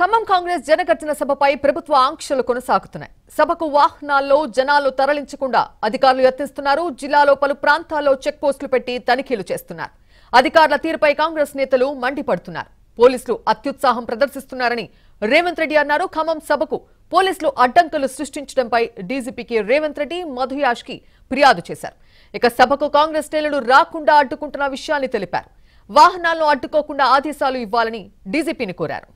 ఖమ్మం కాంగ్రెస్ జనగర్జన సభపై ప్రభుత్వ ఆంక్షలు కొనసాగుతున్నాయి సభకు వాహనాల్లో జనాలు తరలించకుండా అధికారులు యత్నిస్తున్నారు జిల్లాలో పలు ప్రాంతాల్లో చెక్పోస్టులు పెట్టి తనిఖీలు చేస్తున్నారు అధికారుల తీరుపై కాంగ్రెస్ నేతలు మండిపడుతున్నారు పోలీసులు అత్యుత్సాహం ప్రదర్శిస్తున్నారని రేవంత్ రెడ్డి అన్నారు ఖమ్మం సభకు పోలీసులు అడ్డంకులు సృష్టించడంపై డీజీపీకి రేవంత్ రెడ్డి మధుయాష్ కి ఫిర్యాదు చేశారు ఇక సభకు కాంగ్రెస్ నేతలు రాకుండా అడ్డుకుంటున్న విషయాన్ని తెలిపారు వాహనాలను అడ్డుకోకుండా ఆదేశాలు ఇవ్వాలని డీజీపీని కోరారు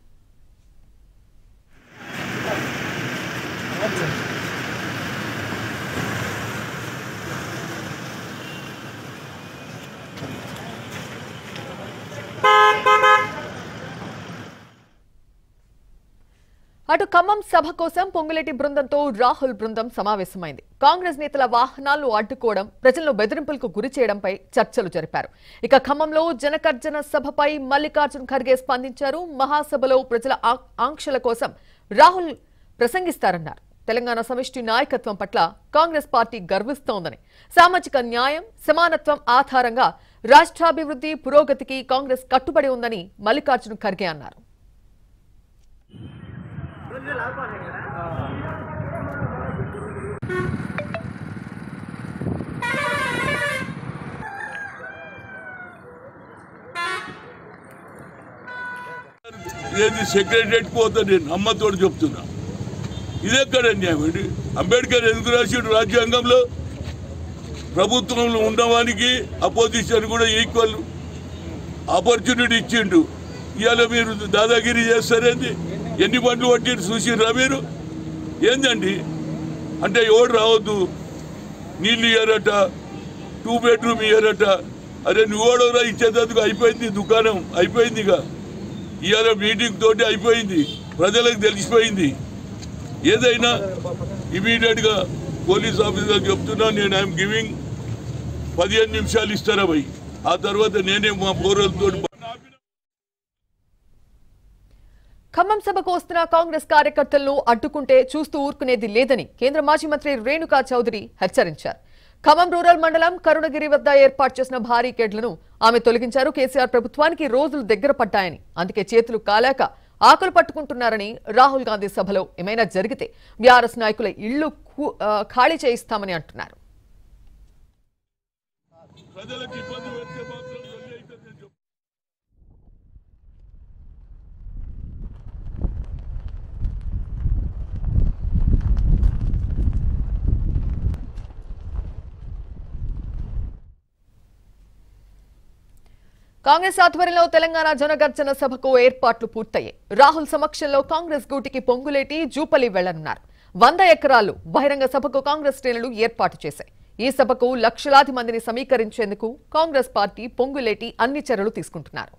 అటు ఖమ్మం సభ కోసం పొంగులేటి బృందంతో రాహుల్ బృందం సమావేశమైంది కాంగ్రెస్ నేతల వాహనాలు అడ్డుకోవడం ప్రజలను బెదిరింపులకు గురి చేయడంపై చర్చలు జరిపారు ఇక ఖమ్మంలో జనకర్జన సభపై మల్లికార్జున్ ఖర్గే స్పందించారు మహాసభలో ప్రజల ఆంక్షల కోసం రాహుల్ ప్రసంగిస్తారన్నారు తెలంగాణ సమిష్టి నాయకత్వం పట్ల కాంగ్రెస్ పార్టీ గర్విస్తోందని సామాజిక న్యాయం సమానత్వం ఆధారంగా రాష్ట్రాభివృద్ధి పురోగతికి కాంగ్రెస్ కట్టుబడి ఉందని మల్లికార్జున్ ఖర్గే అన్నారు ఏది సెక్రటరేట్ పోతా నేను నమ్మతోడు చెప్తున్నా ఎక్కడ న్యాయం అండి అంబేద్కర్ ఎందుకు రాసిండు రాజ్యాంగంలో ప్రభుత్వంలో ఉండవానికి అపోజిషన్ కూడా ఈక్వల్ ఆపర్చునిటీ ఇచ్చిండు ఇవాళ మీరు దాదాగిరి చేస్తారేంది ఎన్ని బండ్లు పట్టి చూసిర్రా మీరు ఏందండి అంటే ఎవడు రావద్దు నీళ్ళు ఇయ్యారట టూ బెడ్రూమ్ ఇయ్యారట అరే నువ్వోడోరా ఇచ్చేటందుకు అయిపోయింది దుకాణం అయిపోయింది ఇక ఇవాళ మీటింగ్ తోటి అయిపోయింది ప్రజలకు తెలిసిపోయింది ఏదైనా ఇమీడియట్గా పోలీస్ ఆఫీసర్ చెప్తున్నా నేను ఐఎమ్ గివింగ్ పదిహేను నిమిషాలు ఇస్తారా భయ్ ఆ తర్వాత నేనే మా పౌరులతో శాసనసభకు వస్తున్న కాంగ్రెస్ కార్యకర్తలను అడ్డుకుంటే చూస్తూ ఊరుకునేది లేదని కేంద్ర మాజీ మంత్రి రేణుకా చౌదరి హెచ్చరించారు ఖమ్మం రూరల్ మండలం కరుణగిరి వద్ద ఏర్పాటు చేసిన భారీ కేడ్లను ఆమె తొలగించారు కేసీఆర్ ప్రభుత్వానికి రోజులు దగ్గర పడ్డాయని అందుకే చేతులు కాలేక ఆకలి పట్టుకుంటున్నారని రాహుల్ గాంధీ సభలో ఏమైనా జరిగితే బీఆర్ఎస్ నాయకుల ఇళ్లు ఖాళీ చేయిస్తామని అంటున్నారు కాంగ్రెస్ ఆధ్వర్యంలో తెలంగాణ జనగర్జన సభకు ఏర్పాట్లు పూర్తయ్యాయి రాహుల్ సమక్షంలో కాంగ్రెస్ గూటికి పొంగులేటి జూపలి వెళ్లనున్నారు వంద ఎకరాలు బహిరంగ సభకు కాంగ్రెస్ శ్రేణులు ఏర్పాటు చేశాయి ఈ సభకు లక్షలాది మందిని సమీకరించేందుకు కాంగ్రెస్ పార్టీ పొంగులేటి అన్ని చర్యలు తీసుకుంటున్నారు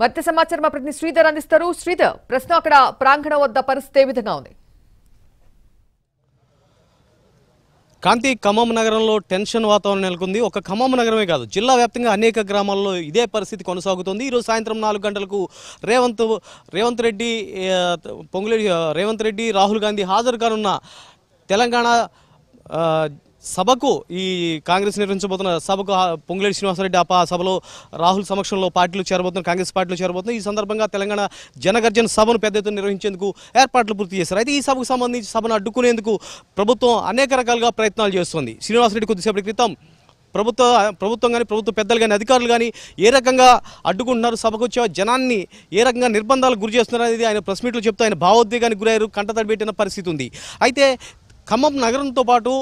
మరింత సమాచారం మా ప్రతినిధి శ్రీధర్ అందిస్తారు శ్రీధర్ ప్రస్తుతం అక్కడ ప్రాంగణం వద్ద పరిస్థితి ఏ విధంగా ఉంది కాంతి ఖమ్మం నగరంలో టెన్షన్ వాతావరణం నెలకొంది ఒక ఖమ్మం నగరమే కాదు జిల్లా వ్యాప్తంగా అనేక గ్రామాల్లో ఇదే పరిస్థితి కొనసాగుతుంది ఈరోజు సాయంత్రం నాలుగు గంటలకు రేవంత్ రేవంత్ రెడ్డి పొంగులేడి రేవంత్ రెడ్డి రాహుల్ గాంధీ హాజరు కానున్న తెలంగాణ సభకు ఈ కాంగ్రెస్ నిర్వహించబోతున్న సభకు పొంగులేటి శ్రీనివాసరెడ్డి ఆ సభలో రాహుల్ సమక్షంలో పార్టీలు చేరబోతున్నారు కాంగ్రెస్ పార్టీలు చేరబోతున్నాయి ఈ సందర్భంగా తెలంగాణ జనగర్జన సభను పెద్ద ఎత్తున నిర్వహించేందుకు ఏర్పాట్లు పూర్తి చేశారు అయితే ఈ సభకు సంబంధించి సభను అడ్డుకునేందుకు ప్రభుత్వం అనేక రకాలుగా ప్రయత్నాలు చేస్తోంది శ్రీనివాసరెడ్డి కొద్దిసేపటి క్రితం ప్రభుత్వ ప్రభుత్వం కానీ ప్రభుత్వ పెద్దలు కానీ అధికారులు కానీ ఏ రకంగా అడ్డుకుంటున్నారు సభకు వచ్చే జనాన్ని ఏ రకంగా నిర్బంధాలకు గురి చేస్తున్నారు అనేది ఆయన ప్రెస్ మీట్లు చెప్తూ ఆయన భావోద్వేగానికి గురయ్యారు కంటతడి పెట్టిన పరిస్థితి ఉంది అయితే ఖమ్మం నగరంతో పాటు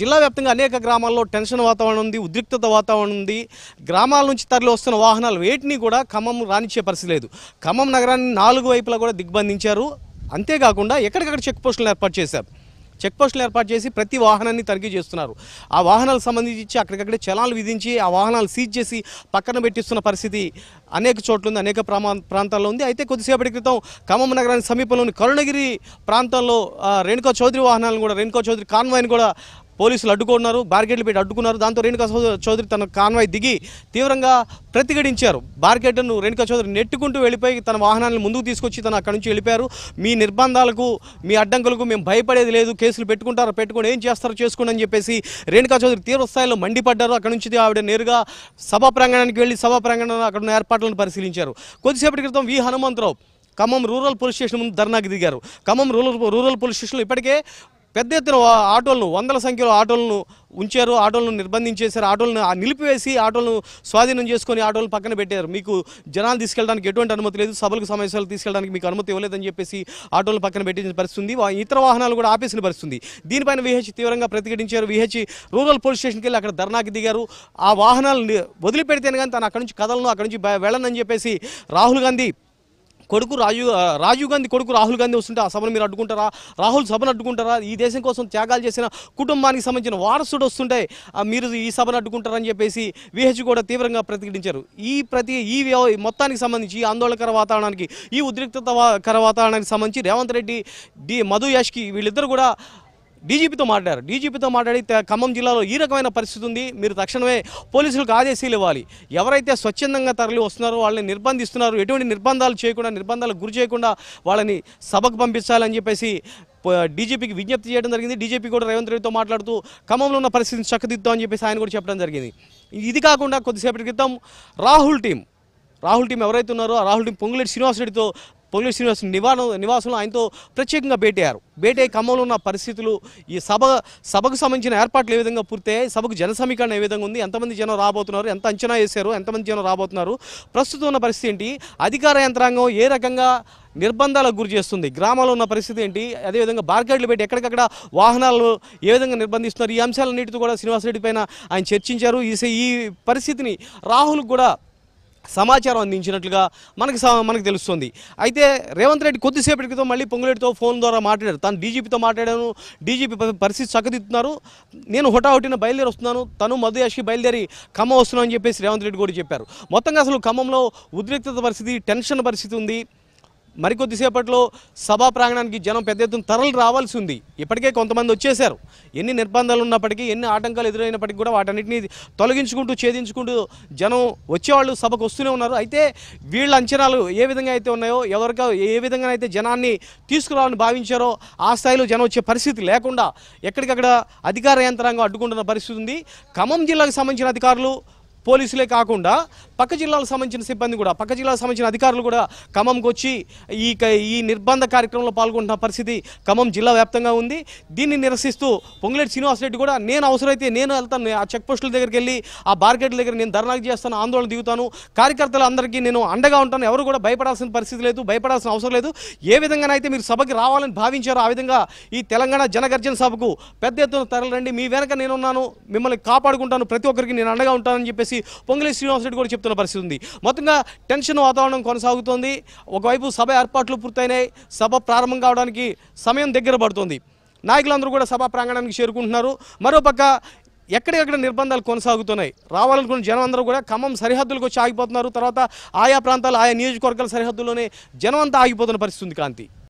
జిల్లా వ్యాప్తంగా అనేక గ్రామాల్లో టెన్షన్ వాతావరణం ఉంది ఉద్రిక్తత వాతావరణం ఉంది గ్రామాల నుంచి తరలి వస్తున్న వాహనాలు వేటిని కూడా ఖమ్మం రానిచ్చే పరిస్థితి లేదు ఖమ్మం నగరాన్ని నాలుగు వైపులా కూడా దిగ్బంధించారు అంతేకాకుండా ఎక్కడికక్కడ చెక్ పోస్టులను ఏర్పాటు చేశారు చెక్ పోస్టులు ఏర్పాటు చేసి ప్రతి వాహనాన్ని తనిఖీ చేస్తున్నారు ఆ వాహనాలకు సంబంధించి అక్కడికక్కడే చలాలు విధించి ఆ వాహనాలు సీజ్ చేసి పక్కన పెట్టిస్తున్న పరిస్థితి అనేక చోట్ల ఉంది అనేక ప్రాంతాల్లో ఉంది అయితే కొద్దిసేపటి క్రితం ఖమ్మం నగరానికి సమీపంలోని కరుణగిరి ప్రాంతంలో రేణుకా చౌదరి వాహనాలను కూడా రేణుకా చౌదరి కాన్వాయ్ని కూడా పోలీసులు అడ్డుకున్నారు బార్గేట్లు పెట్టి అడ్డుకున్నారు దాంతో రేణుకా చౌదరి తన కాన్వాయ్ దిగి తీవ్రంగా ప్రతిఘటించారు బార్గేట్ను రేణుకా చౌదరి నెట్టుకుంటూ వెళ్ళిపోయి తన వాహనాన్ని ముందుకు తీసుకొచ్చి తను అక్కడి నుంచి వెళ్ళిపోయారు మీ నిర్బంధాలకు మీ అడ్డంకులకు మేము భయపడేది లేదు కేసులు పెట్టుకుంటారు పెట్టుకుని ఏం చేస్తారో చేసుకోండి అని చెప్పేసి రేణుకా చౌదరి తీవ్ర స్థాయిలో మండిపడ్డారు అక్కడి నుంచి ఆవిడ నేరుగా సభా ప్రాంగణానికి వెళ్ళి సభా ప్రాంగణంలో అక్కడ ఉన్న ఏర్పాట్లను పరిశీలించారు కొద్దిసేపటి క్రితం V Hanumantha Rao Khammam rural police station ముందు ధర్నాకి దిగారు ఖమ్మం రూరల్ రూరల్ పోలీస్ స్టేషన్లో ఇప్పటికే పెద్ద ఎత్తున ఆటోలను వందల సంఖ్యలో ఆటోలను ఉంచారు ఆటోలను నిర్బంధించేశారు ఆటోలను నిలిపివేసి ఆటోలను స్వాధీనం చేసుకొని ఆటోలను పక్కన పెట్టారు మీకు జనాలు తీసుకెళ్ళడానికి ఎటువంటి అనుమతి లేదు సభలకు సమావేశాలు తీసుకెళ్ళడానికి మీకు అనుమతి ఇవ్వలేదని చెప్పేసి ఆటోలను పక్కన పెట్టించిన పరిస్థితి ఇతర వాహనాలు కూడా ఆపేసిన పరిస్థితుంది దీనిపైన విహెచ్ తీవ్రంగా ప్రతిఘటించారు విహెచ్ రూరల్ పోలీస్ స్టేషన్కి వెళ్ళి అక్కడ ధర్నాకి దిగారు ఆ వాహనాలను వదిలిపెడితేనే కానీ తను అక్కడి నుంచి కదలను అక్కడి నుంచి వెళ్ళనని చెప్పేసి రాహుల్ గాంధీ కొడుకు రాజీవ్ రాజీవ్ గాంధీ కొడుకు రాహుల్ గాంధీ వస్తుంటే ఆ సభను మీరు అడ్డుకుంటారా రాహుల్ సభను అడ్డుకుంటారా ఈ దేశం కోసం త్యాగాలు చేసిన కుటుంబానికి సంబంధించిన వారసుడు వస్తుంటే మీరు ఈ సభను అడ్డుకుంటారని చెప్పేసి విహెచ్ కూడా తీవ్రంగా ప్రతిఘటించారు ఈ ప్రతి ఈ మొత్తానికి సంబంధించి ఈ ఆందోళనకర వాతావరణానికి ఈ ఉద్రిక్తత కర వాతావరణానికి సంబంధించి రేవంత్ రెడ్డి డి మధు యాష్కి వీళ్ళిద్దరు కూడా డీజీపీతో మాట్లాడారు డీజీపీతో మాట్లాడి ఖమ్మం జిల్లాలో ఈ రకమైన పరిస్థితి ఉంది మీరు తక్షణమే పోలీసులకు ఆదేశాలు ఇవ్వాలి ఎవరైతే స్వచ్ఛందంగా తరలి వస్తున్నారో వాళ్ళని నిర్బంధిస్తున్నారు ఎటువంటి నిర్బంధాలు చేయకుండా నిర్బంధాలకు గురి చేయకుండా వాళ్ళని సభకు పంపించాలని చెప్పేసి డీజీపీకి విజ్ఞప్తి చేయడం జరిగింది డీజీపీ కూడా రేవంత్ రెడ్డితో మాట్లాడుతూ ఖమ్మంలో ఉన్న పరిస్థితిని చక్కదిద్దామని చెప్పేసి ఆయన కూడా చెప్పడం జరిగింది ఇది కాకుండా కొద్దిసేపటి క్రితం రాహుల్ టీం రాహుల్ టీం ఎవరైతే ఉన్నారో ఆ రాహుల్ టీం పొంగులేటి శ్రీనివాసరెడ్డితో పొలిటికల్ శ్రీనివాస్ నివాస నివాసంలో ఆయనతో ప్రత్యేకంగా భేటయ్యారు భేటీ ఖమ్మంలో ఉన్న పరిస్థితులు ఈ సభ సభకు సంబంధించిన ఏర్పాట్లు ఏ విధంగా పూర్తయ్యాయి సభకు జన సమీకరణ ఏ విధంగా ఉంది ఎంతమంది జనం రాబోతున్నారు ఎంత అంచనా వేశారు ఎంతమంది జనం రాబోతున్నారు ప్రస్తుతం ఉన్న పరిస్థితి ఏంటి అధికార యంత్రాంగం ఏ రకంగా నిర్బంధాలకు గురి చేస్తుంది గ్రామాల్లో ఉన్న పరిస్థితి ఏంటి అదేవిధంగా బార్గేడ్లు పెట్టి ఎక్కడికక్కడ వాహనాలు ఏ విధంగా నిర్బంధిస్తున్నారు ఈ అంశాలన్నిటితో కూడా శ్రీనివాసరెడ్డి పైన ఆయన చర్చించారు ఈ పరిస్థితిని రాహుల్ కూడా సమాచారం అందించినట్లుగా మనకి మనకు తెలుస్తుంది అయితే రేవంత్ రెడ్డి కొద్దిసేపటి క్రితం మళ్ళీ పొంగులేటితో ఫోన్ ద్వారా మాట్లాడారు తను డీజీపీతో మాట్లాడాను డీజీపీ పరిస్థితి చక్కదిద్దుతున్నారు నేను హుటాహుటిన బయలుదేరి వస్తున్నాను తను మధు బయలుదేరి ఖమ్మం వస్తున్నాను అని చెప్పేసి రేవంత్ రెడ్డి కూడా చెప్పారు మొత్తంగా అసలు ఖమ్మంలో ఉద్రిక్తత పరిస్థితి టెన్షన్ పరిస్థితి ఉంది మరికొద్దిసేపట్లో సభా ప్రాంగణానికి జనం పెద్ద ఎత్తున తరలు రావాల్సి ఉంది ఇప్పటికే కొంతమంది వచ్చేశారు ఎన్ని నిర్బంధాలు ఉన్నప్పటికీ ఎన్ని ఆటంకాలు ఎదురైనప్పటికీ కూడా వాటన్నిటిని తొలగించుకుంటూ ఛేదించుకుంటూ జనం వచ్చేవాళ్ళు సభకు వస్తూనే ఉన్నారు అయితే వీళ్ళ అంచనాలు ఏ విధంగా అయితే ఉన్నాయో ఎవరికో ఏ విధంగా అయితే జనాన్ని తీసుకురావాలని భావించారో ఆ స్థాయిలో జనం వచ్చే పరిస్థితి లేకుండా ఎక్కడికక్కడ అధికార యంత్రాంగం అడ్డుకుంటున్న పరిస్థితి ఉంది ఖమ్మం జిల్లాకు సంబంధించిన అధికారులు పోలీసులే కాకుండా పక్క జిల్లాలకు సంబంధించిన సిబ్బంది కూడా పక్క జిల్లాలకు సంబంధించిన అధికారులు కూడా ఖమ్మంకి వచ్చి ఈ ఈ నిర్బంధ కార్యక్రమంలో పాల్గొంటున్న పరిస్థితి ఖమ్మం జిల్లా వ్యాప్తంగా ఉంది దీన్ని నిరసిస్తూ పొంగులేటి శ్రీనివాసరెడ్డి కూడా నేను అవసరమైతే నేను వెళ్తాను ఆ చెక్ పోస్టుల దగ్గరికి వెళ్ళి ఆ బార్గేట్ల దగ్గర నేను ధర్నాకు చేస్తాను ఆందోళన దిగుతాను కార్యకర్తలు అందరికీ నేను అండగా ఉంటాను ఎవరు కూడా భయపడాల్సిన పరిస్థితి లేదు భయపడాల్సిన అవసరం లేదు ఏ విధంగానైతే మీరు సభకి రావాలని భావించారో ఆ విధంగా ఈ తెలంగాణ జనగర్జన సభకు పెద్ద ఎత్తున తరలండి మీ వెనక నేనున్నాను మిమ్మల్ని కాపాడుకుంటాను ప్రతి ఒక్కరికి నేను అండగా ఉంటానని చెప్పేసి పొంగులేటి శ్రీనివాసరెడ్డి కూడా చెప్తున్న పరిస్థితి ఉంది మొత్తంగా టెన్షన్ వాతావరణం కొనసాగుతోంది ఒకవైపు సభ ఏర్పాట్లు పూర్తయినాయి సభ ప్రారంభం కావడానికి సమయం దగ్గర పడుతుంది నాయకులందరూ కూడా సభా ప్రాంగణానికి చేరుకుంటున్నారు మరోపక్క ఎక్కడికక్కడ నిర్బంధాలు కొనసాగుతున్నాయి రావాలనుకున్న జనం అందరూ కూడా ఖమ్మం సరిహద్దులకు వచ్చి ఆగిపోతున్నారు తర్వాత ఆయా ప్రాంతాలు ఆయా నియోజకవర్గాల సరిహద్దుల్లోనే జనం అంతా ఆగిపోతున్న పరిస్థితి కాంతి